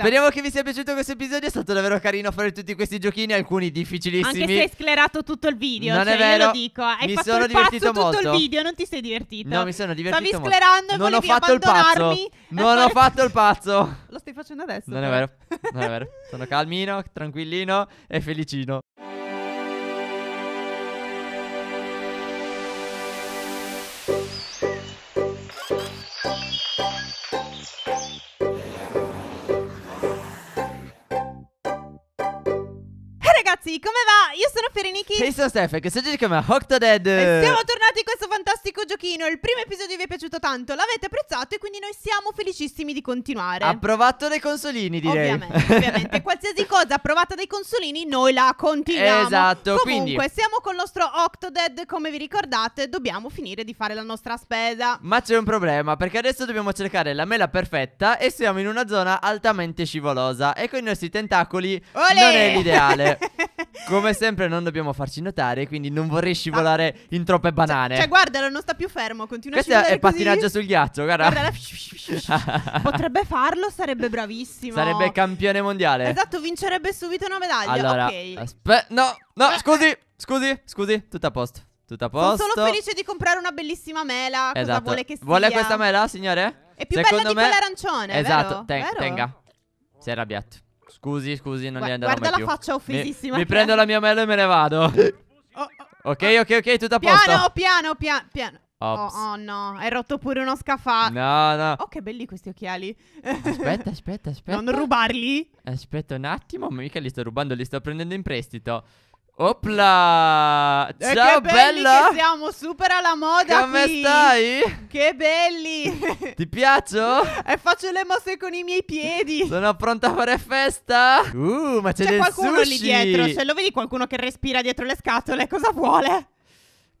Esatto. Speriamo che vi sia piaciuto questo episodio. È stato davvero carino fare tutti questi giochini, alcuni difficilissimi. Anche se hai sclerato tutto il video. Non cioè, è vero. lo dico. Hai mi fatto sono divertito tutto molto. tutto il video. Non ti sei divertito. No, mi sono divertito. Stavi molto. sclerando non e volevi abbandonarmi. Non ho fatto il pazzo. Lo stai facendo adesso. Non però. è vero. Non è vero. Sono calmino, tranquillino e felicino. ragazzi, come va? Io sono Ferenichi. E sono Steph, che oggi si chiama Hooked Dead. E siamo tornati in questo fantastico giochino. Il primo episodio vi è piaciuto tanto, l'avete apprezzato e quindi noi siamo felicissimi di continuare. Approvato dai consolini, direi. Ovviamente, ovviamente. Qualsiasi cosa approvata dai consolini, noi la continuiamo. Esatto, Comunque, quindi... siamo col nostro Octodad, come vi ricordate, dobbiamo finire di fare la nostra spesa. Ma c'è un problema, perché adesso dobbiamo cercare la mela perfetta e siamo in una zona altamente scivolosa e con i nostri tentacoli Olè! non è l'ideale. Come sempre non dobbiamo farci notare, quindi non vorrei scivolare ah. in troppe cioè, banane. Cioè, cioè, guardalo, non sta più fermo, continua Questo a scivolare Questo è pattinaggio sul ghiaccio, guarda. guarda Potrebbe farlo, sarebbe bravissimo. Sarebbe campione mondiale. Esatto, vincerebbe subito una medaglia. Allora, ok. aspetta, no, no, scusi, scusi, scusi, tutto a posto. Tutto a posto. Sono solo felice di comprare una bellissima mela. Esatto. Cosa vuole che sia? Vuole questa mela, signore? È più Secondo bella di me... quella Esatto, vero? Ten vero? tenga. Sei arrabbiato. Scusi, scusi, non Gua- li andrò Guarda la faccia offesissima. Mi, mi prendo la mia mela e me ne vado. Oh, oh, ok, oh. ok, ok, tutto a posto. Piano, piano, piano, piano. Oh, oh, no, hai rotto pure uno scaffale. No, no. Oh, che belli questi occhiali. Aspetta, aspetta, aspetta. Non rubarli. Aspetta un attimo, mica li sto rubando, li sto prendendo in prestito. Opla! Eh, Ciao bella! siamo super alla moda Come qui. stai? Che belli! Ti piaccio? E eh, faccio le mosse con i miei piedi. Sono pronta a fare festa? Uh, ma c'è, c'è del sushi. lì dietro, se cioè, lo vedi qualcuno che respira dietro le scatole, cosa vuole?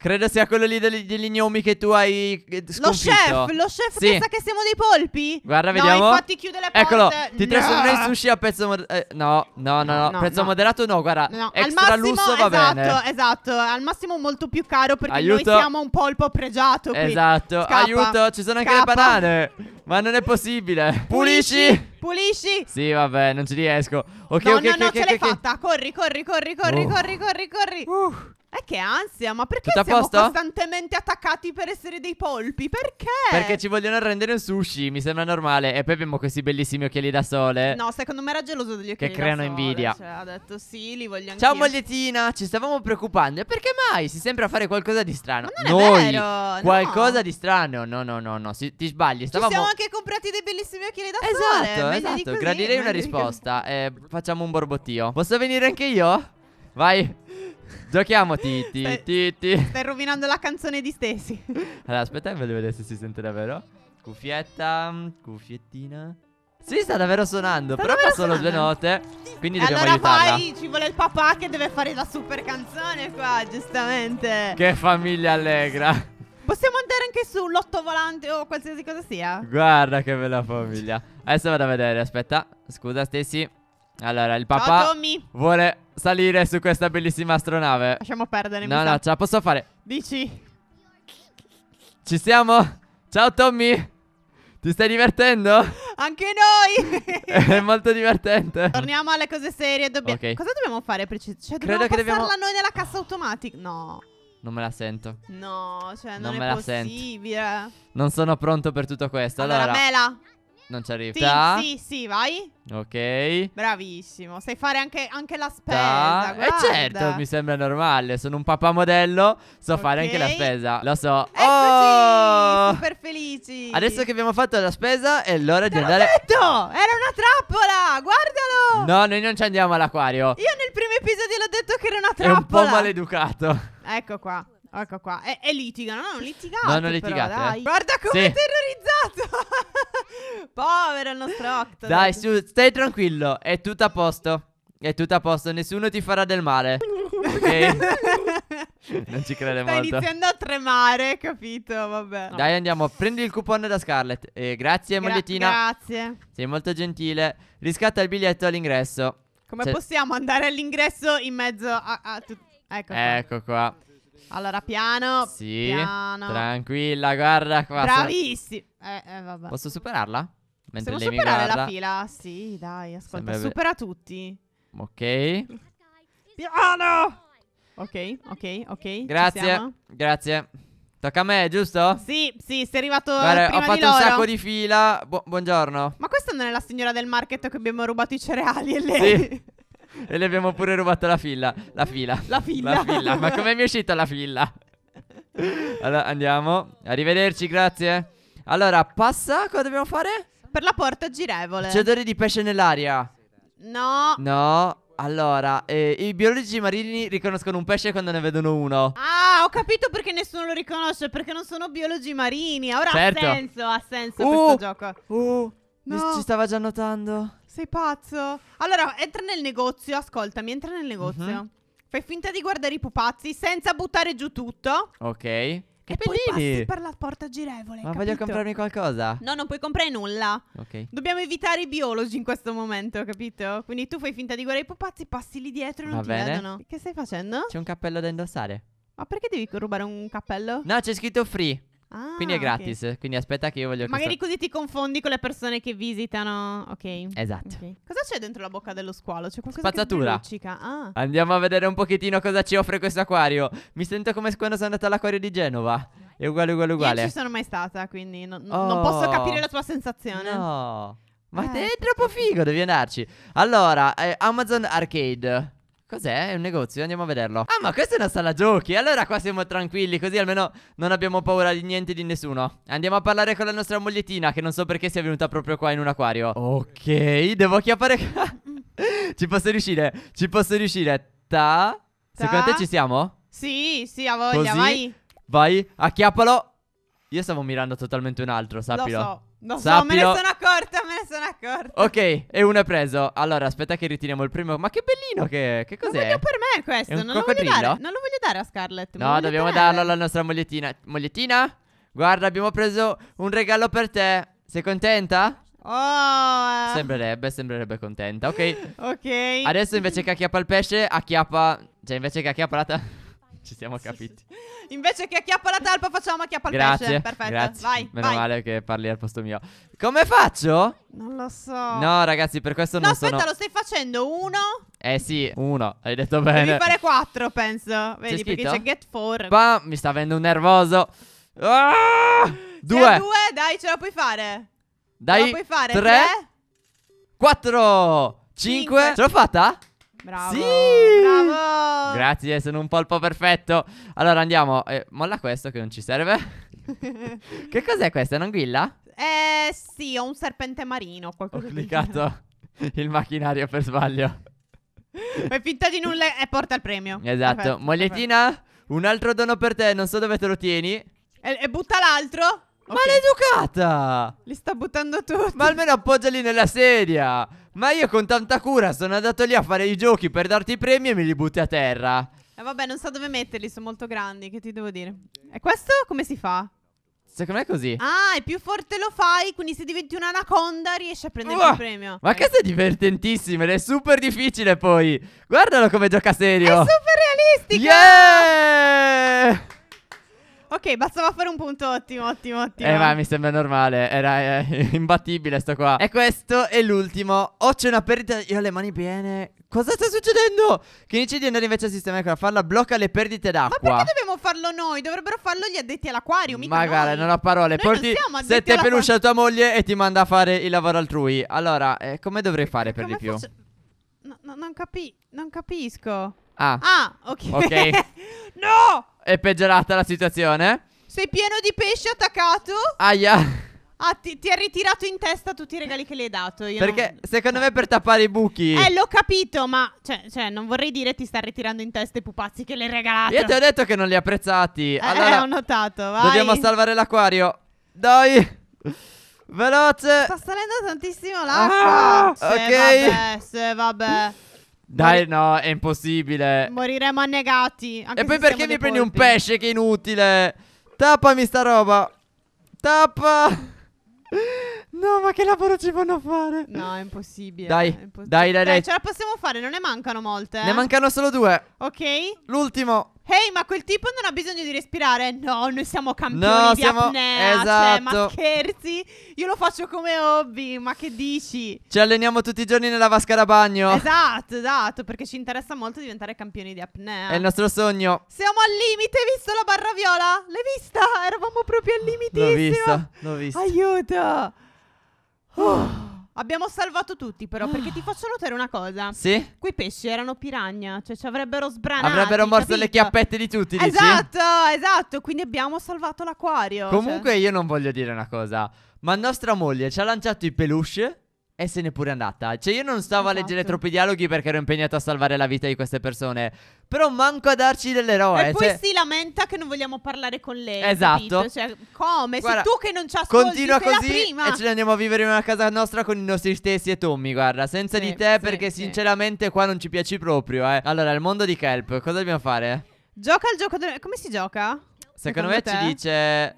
Credo sia quello lì degli, degli gnomi che tu hai eh, sconfitto. Lo chef, lo chef sì. pensa che siamo dei polpi? Guarda, vediamo. No, infatti chiude le porte. Eccolo, ti no. trasformi in sushi a pezzo moderato. Eh, no, no, no, no, no prezzo moderato no, guarda. No. Extra al massimo, lusso va esatto, bene. Esatto, al massimo molto più caro perché Aiuto. noi siamo un polpo pregiato qui. Esatto. Scappa. Aiuto, ci sono anche Scappa. le banane. Ma non è possibile. Pulisci. Pulisci. Sì, vabbè, non ci riesco. Ok, no, ok, no, ok. No, no, okay, ce okay, l'hai okay. fatta. Corri, corri, corri, corri, uh. corri, corri, corri. Uh. Eh che ansia, ma perché Tutto siamo posto? costantemente attaccati per essere dei polpi? Perché? Perché ci vogliono rendere un sushi, mi sembra normale. E poi abbiamo questi bellissimi occhiali da sole. No, secondo me era geloso degli occhiali Che creano da sole, invidia. Cioè, ha detto sì, li voglio anch'io. Ciao moglietina, ci stavamo preoccupando. E perché mai? Si sembra fare qualcosa di strano. Ma non Noi, vero, qualcosa no. di strano. No, no, no, no, si, ti sbagli. Stavamo... Ci siamo anche comprati dei bellissimi occhiali da esatto, sole. Esatto, esatto. Gradirei una risposta. Eh, facciamo un borbottio. Posso venire anche io? Vai. Giochiamo Titi, ti stai, rovinando la canzone di Stesi. Allora, aspetta, voglio vedere se si sente davvero. Cuffietta, mm, cuffiettina. Sì, sta davvero suonando, sta però davvero fa solo due note. Quindi e dobbiamo allora aiutarla. Allora ci vuole il papà che deve fare la super canzone qua, giustamente. Che famiglia allegra. Possiamo andare anche su lotto volante o qualsiasi cosa sia. Guarda che bella famiglia. Adesso vado a vedere, aspetta. Scusa, Stessi. Allora, il papà Ciao, Tommy. vuole salire su questa bellissima astronave. Lasciamo perdere. No, no, ce la posso fare. Dici. Ci siamo? Ciao, Tommy. Ti stai divertendo? Anche noi! È molto divertente. Torniamo alle cose serie. Dobbia... Okay. Cosa dobbiamo fare? Preci... Cioè, dobbiamo Credo che dobbiamo... noi nella cassa automatica. No. Non me la sento. No, cioè, non, non è me possibile. sento. Non sono pronto per tutto questo. Allora, allora... Mela. Non ci arrivi. Team, sì, sì, vai. Ok. Bravissimo. Sai fare anche, anche la spesa. E eh certo, mi sembra normale. Sono un papà modello. So okay. fare anche la spesa. Lo so. Eccoci, oh! super felici. Adesso che abbiamo fatto la spesa, è l'ora di andare. Detto! Era una trappola! Guardalo! No, noi non ci andiamo all'acquario. Io nel primo episodio l'ho detto che era una trappola. È un po' maleducato. Ecco qua. Ecco qua. E, e litigano. No, non litigate. Non hanno litigato. Però, eh. Guarda come è terrorizzato. Povero il nostro Octo. Dai, su, stai tranquillo. È tutto a posto. È tutto a posto. Nessuno ti farà del male. Ok? non ci crede Sta molto. Stai iniziando a tremare, capito? Vabbè. Dai, andiamo. Prendi il coupon da Scarlett. Eh, grazie, Gra magliettina. Grazie. Sei molto gentile. Riscatta il biglietto all'ingresso. Come cioè possiamo andare all'ingresso in mezzo a, a tutto? Ecco, ecco qua. Ecco allora, piano. Sì. Piano. Tranquilla, guarda qua. Bravissima. Eh, eh, vabbè. Posso superarla? Mentre Possiamo superare guarda... la fila? Sì, dai, ascolta. Sembra... Supera tutti. Ok. Piano. Ok, ok, ok. Grazie. Grazie. Tocca a me, giusto? Sì, sì, sei arrivato Guarda, prima ho fatto un sacco di fila. Bu buongiorno. Ma questa non è la signora del market che abbiamo rubato i cereali e lei? Sì. e le abbiamo pure rubato la fila. La fila. La fila. La fila. Ma come mi è uscita la fila? Allora andiamo. Arrivederci, grazie. Allora, passa, cosa dobbiamo fare? Per la porta girevole. C'è odore di pesce nell'aria. No. No. Allora, eh, i biologi marini riconoscono un pesce quando ne vedono uno. Ah, ho capito perché nessuno lo riconosce, perché non sono biologi marini. Ora certo. ha senso, ha senso uh, questo gioco. Uh, No. Ci stava già notando. Sei pazzo. Allora, entra nel negozio, ascoltami, entra nel negozio. Uh-huh. Fai finta di guardare i pupazzi senza buttare giù tutto. Ok. Che e poi per la porta girevole. Ma capito? voglio comprarmi qualcosa? No, non puoi comprare nulla. Ok. Dobbiamo evitare i biologi in questo momento, capito? Quindi tu fai finta di guardare i pupazzi, passi lì dietro e non Va ti bene. vedono. Che stai facendo? C'è un cappello da indossare. Ma perché devi rubare un cappello? No, c'è scritto free quindi è ah, gratis. Okay. Quindi aspetta che io voglio. Magari questo... così ti confondi con le persone che visitano. Ok. Esatto. Okay. Cosa c'è dentro la bocca dello squalo? C'è qualcosa Spazzatura. che ah. Andiamo a vedere un pochettino cosa ci offre questo acquario. Mi sento come quando sono andata all'acquario di Genova. È uguale, uguale, uguale. Io non ci sono mai stata, quindi non, oh. non posso capire la tua sensazione. No. Ma eh, è troppo figo, devi andarci. Allora, eh, Amazon Arcade. Cos'è? È un negozio, andiamo a vederlo Ah ma questa è una sala giochi Allora qua siamo tranquilli Così almeno non abbiamo paura di niente di nessuno Andiamo a parlare con la nostra mogliettina Che non so perché sia venuta proprio qua in un acquario Ok, devo acchiappare Ci posso riuscire, ci posso riuscire Ta, Ta. Secondo te ci siamo? Sì, sì, a voglia, Così. vai Vai, acchiappalo Io stavo mirando totalmente un altro, sappilo Lo so non Sappilo. so, me ne sono accorta, me ne sono accorta. Ok, e uno è preso. Allora, aspetta che ritiriamo il primo. Ma che bellino che, che cos'è? Lo voglio per me questo, non lo, voglio dare, non lo voglio dare a Scarlett. No, dobbiamo tenere. darlo alla nostra mogliettina. Mogliettina? Guarda, abbiamo preso un regalo per te. Sei contenta? Oh. Sembrerebbe, sembrerebbe contenta. Ok. ok. Adesso invece che acchiappa il pesce, acchiappa... Cioè, invece che acchiappa la... Ci siamo capiti. Invece che acchiappa la talpa, facciamo acchiappa il grazie, pesce. Perfetto, grazie. vai. Meno vai. male che parli al posto mio. Come faccio? Non lo so. No, ragazzi, per questo no, non aspetta, sono... No, aspetta, lo stai facendo uno? Eh sì, uno, hai detto bene. Devi fare quattro, penso. Vedi, perché c'è get four. Bam, mi sta avendo un nervoso. Ah! Due. due, dai, ce la puoi fare. Dai, ce la puoi fare. Tre. tre quattro. Cinque. cinque. Ce l'ho fatta? Bravo. Sì! Bravo. Grazie, sono un polpo perfetto. Allora andiamo. Eh, molla questo che non ci serve. che cos'è questo? È Un'anguilla? Eh sì, ho un serpente marino. Ho cliccato il macchinario per sbaglio. Fai finta di nulla e porta il premio. Esatto. Perfetto, Mogliettina, perfetto. un altro dono per te. Non so dove te lo tieni. E, e butta l'altro. Okay. Maleducata! Li sta buttando tutti. Ma almeno appoggiali nella sedia. Ma io con tanta cura sono andato lì a fare i giochi per darti i premi e me li butti a terra. Eh vabbè, non so dove metterli, sono molto grandi, che ti devo dire. E questo come si fa? Secondo me è così. Ah, e più forte lo fai, quindi se diventi un'anaconda riesci a prendere uh, il premio. Ma questo è divertentissimo ed è super difficile poi. Guardalo come gioca serio. È super realistico. Yeah! Ok, bastava fare un punto ottimo, ottimo, ottimo. Eh, ma mi sembra normale. Era eh, imbattibile sto qua. E questo è l'ultimo. Oh, c'è una perdita. Io ho le mani piene. Cosa sta succedendo? Che dice di andare invece a sistemare con la farla, blocca le perdite d'acqua. Ma perché dobbiamo farlo noi? Dovrebbero farlo gli addetti all'acquario, mica Magari, non ho parole. Noi Porti se te pelucia tua moglie e ti manda a fare il lavoro altrui. Allora, eh, come dovrei eh, fare per come di più? Faccio... No, no, non, capi... non capisco. Ah. Ah, ok. Ok. no! È peggiorata la situazione? Sei pieno di pesce attaccato? Aia. Ah, ti, ha ritirato in testa tutti i regali che le hai dato. Io Perché non... secondo me per tappare i buchi. Eh, l'ho capito, ma cioè, cioè, non vorrei dire ti sta ritirando in testa i pupazzi che le hai regalato. Io ti ho detto che non li ha apprezzati. Eh, allora, eh, ho notato. Vai. Dobbiamo salvare l'acquario. Dai. Veloce. Sta salendo tantissimo ah, l'acqua. Ah, se ok. Vabbè, se vabbè. Dai, no, è impossibile. Moriremo annegati. E poi perché mi prendi un pesce che è inutile? Tappami sta roba. Tappa. No, ma che lavoro ci fanno fare? No, è impossibile. Dai, è impossibile. dai, dai, dai. Beh, ce la possiamo fare, non ne mancano molte. Eh? Ne mancano solo due. Ok. L'ultimo. Ehi, hey, ma quel tipo non ha bisogno di respirare. No, noi siamo campioni no, di siamo... apnea. Esatto. Cioè, ma esatto. scherzi? Io lo faccio come hobby, ma che dici? Ci alleniamo tutti i giorni nella vasca da bagno. Esatto, esatto, perché ci interessa molto diventare campioni di apnea. È il nostro sogno. Siamo al limite, hai visto la barra viola? L'hai vista? Eravamo proprio al limitissimo. L'ho vista, l'ho vista. Aiuto. Oh. Abbiamo salvato tutti però perché ti faccio notare una cosa. Sì? Quei pesci erano piragna, cioè ci avrebbero sbranati. Avrebbero morso capito? le chiappette di tutti, dici? Esatto, esatto, quindi abbiamo salvato l'acquario. Cioè. Comunque cioè. io non voglio dire una cosa, ma nostra moglie ci ha lanciato i peluche e se n'è pure andata. Cioè, io non stavo esatto. a leggere esatto. troppi dialoghi perché ero impegnato a salvare la vita di queste persone. Però manco a darci dell'eroe. E poi cioè si lamenta che non vogliamo parlare con lei. Esatto. Capito? Cioè, come? Guarda, sei tu che non ci ascolti Continua così e ce ne andiamo a vivere in una casa nostra con i nostri stessi e Tommy, guarda. Senza sì, di te sì, perché sì. sinceramente qua non ci piaci proprio, eh. Allora, il mondo di Kelp, cosa dobbiamo fare? Gioca al gioco... De... Come si gioca? Secondo, Secondo me te? ci dice...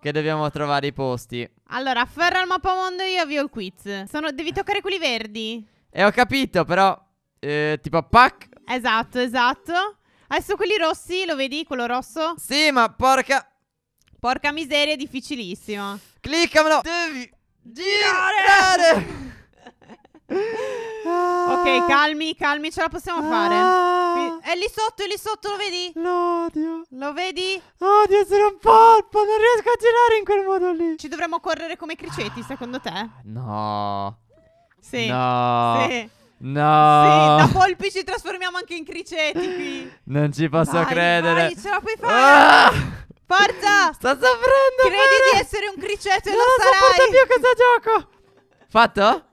Che dobbiamo trovare i posti. Allora, afferra il mappamondo e io avvio il quiz. Sono, devi toccare quelli verdi. E eh, ho capito, però. Eh, tipo, pac. Esatto, esatto. Adesso quelli rossi, lo vedi? Quello rosso? Sì, ma porca. Porca miseria, è difficilissimo. Cliccamelo. Devi girare. girare. ok, ah. calmi, calmi, ce la possiamo ah, fare. È lì sotto, è lì sotto, lo vedi? L'odio. Lo vedi? Odio essere un polpo, non riesco a girare in quel modo lì. Ci dovremmo correre come criceti, secondo te? No. Sì. No. Sì. No. Sì, da polpi ci trasformiamo anche in criceti qui. Non ci posso vai, credere. Vai, ce la puoi ah. fare. Ah! Forza! Sto soffrendo! Credi bene. di essere un criceto e non lo sarai! Non so più cosa gioco! Fatto?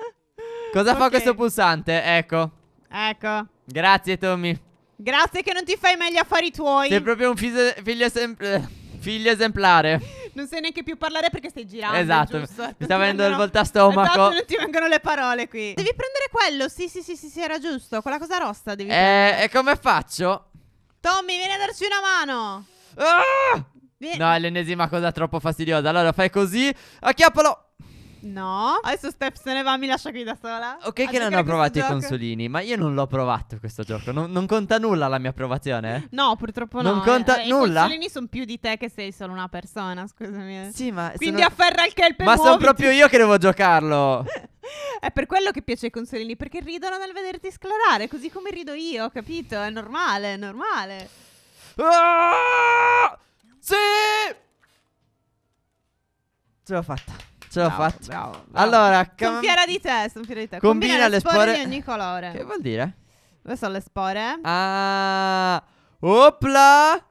Cosa okay. fa questo pulsante? Ecco. Ecco. Grazie, Tommy. Grazie che non ti fai meglio affari tuoi. Sei proprio un figlio, figlio, eh, figlio esemplare. Non sai neanche più parlare perché stai girando. Esatto. Mi sta venendo il volta voltastomaco. Esatto, non ti vengono le parole qui. Mm. Devi prendere quello. Sì, sì, sì, sì, sì era giusto. Quella cosa rossa devi eh, prendere. E come faccio? Tommy, vieni a darci una mano. Ah! No, è l'ennesima cosa troppo fastidiosa. Allora fai così. Acchiappalo. No. Adesso Steph se ne va, mi lascia qui da sola. Ok, che non ho provato i consolini, ma io non l'ho provato questo gioco. Non, non conta nulla la mia approvazione? Eh? No, purtroppo non no. Non eh. conta eh, nulla. I consolini sono più di te che sei solo una persona, scusami. Eh. Sì, ma. Quindi sono... afferra il kelp Ma sono proprio io che devo giocarlo. È per quello che piace ai consolini, perché ridono nel vederti sclerare, così come rido io, capito? È normale, è normale. Ah! Sì! Ce l'ho fatta. Ce l'ho bravo, fatta. Bravo, bravo. Allora, cam... sono fiera di te, sono fiera di te. Combina, Combina le spore, spore di ogni colore. Che vuol dire? Dove sono le spore? Ah! Opla!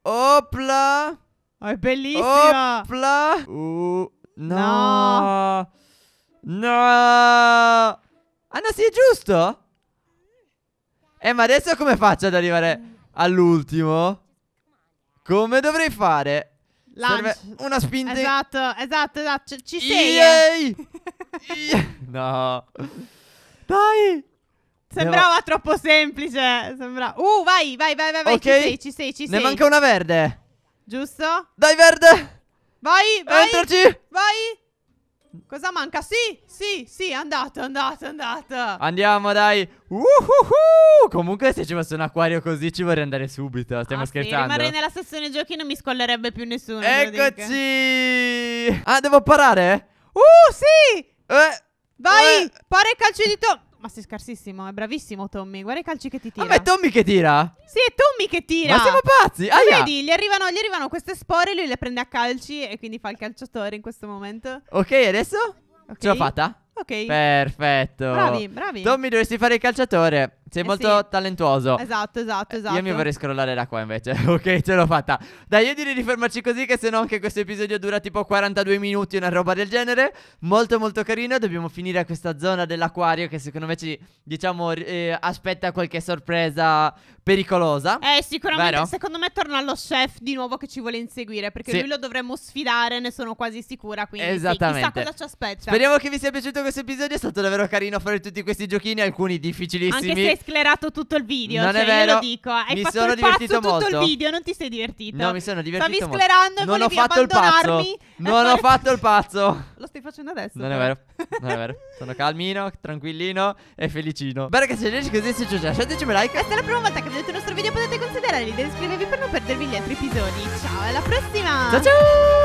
Opla! Oh, è bellissima! Opla! Uh, no! No! no. Ah no, sì, è giusto? Eh, ma adesso come faccio ad arrivare all'ultimo? Come dovrei fare? Lunch. una spinta. Esatto, esatto, esatto. Ci sei. no. Dai. Sembrava va... troppo semplice. Sembra... Uh, vai, vai, vai, vai, okay. ci sei, ci sei, ci ne sei. Ne manca una verde. Giusto? Dai, verde. Vai, vai. Entraci. Vai. Cosa manca? Sì, sì, sì, andato, andate, andato Andiamo, dai. Uhuhu! Comunque, se ci fosse un acquario così, ci vorrei andare subito. Stiamo ah, scherzando. Se sì, nella sezione giochi, non mi scollerebbe più nessuno. Eccoci. Ah, devo parare? Uh, sì. Eh. Vai, eh. pare calcio di to. Ma sei scarsissimo, è bravissimo Tommy. Guarda i calci che ti tira. Ma è Tommy che tira? Sì, è Tommy che tira. Ma siamo pazzi. Ah, vedi, gli arrivano, gli arrivano queste spore, lui le prende a calci e quindi fa il calciatore in questo momento. Ok, adesso? Okay. Ce l'ho fatta? Ok. Perfetto. Bravi, bravi. Tommy, dovresti fare il calciatore. Sei eh molto sì. talentuoso. Esatto, esatto, eh, esatto. Io mi vorrei scrollare da qua invece. ok, ce l'ho fatta. Dai, io direi di fermarci così che se no anche questo episodio dura tipo 42 minuti, una roba del genere. Molto molto carino. Dobbiamo finire questa zona dell'acquario che secondo me ci, diciamo, eh, aspetta qualche sorpresa pericolosa. Eh, sicuramente. Vero? Secondo me torna lo chef di nuovo che ci vuole inseguire perché sì. lui lo dovremmo sfidare, ne sono quasi sicura. Quindi Esattamente. Sì, chissà cosa ci aspetta. Speriamo che vi sia piaciuto questo episodio. È stato davvero carino fare tutti questi giochini, alcuni difficilissimi. Anche se sclerato tutto il video. Non cioè, è vero. lo dico. Hai mi fatto sono il pazzo molto. tutto il video, non ti sei divertito. No, mi sono divertito. Stavi molto. sclerando e non ho fatto il pazzo. Non ho fatto il pazzo. Lo stai facendo adesso. Non però. è vero. Non è vero. Sono calmino, tranquillino e felicino. Bene, ragazzi, se riesci così, se ci lasciateci un like. Questa è la prima volta che vedete il nostro video, potete considerare di iscrivervi per non perdervi gli altri episodi. Ciao, alla prossima. Ciao ciao.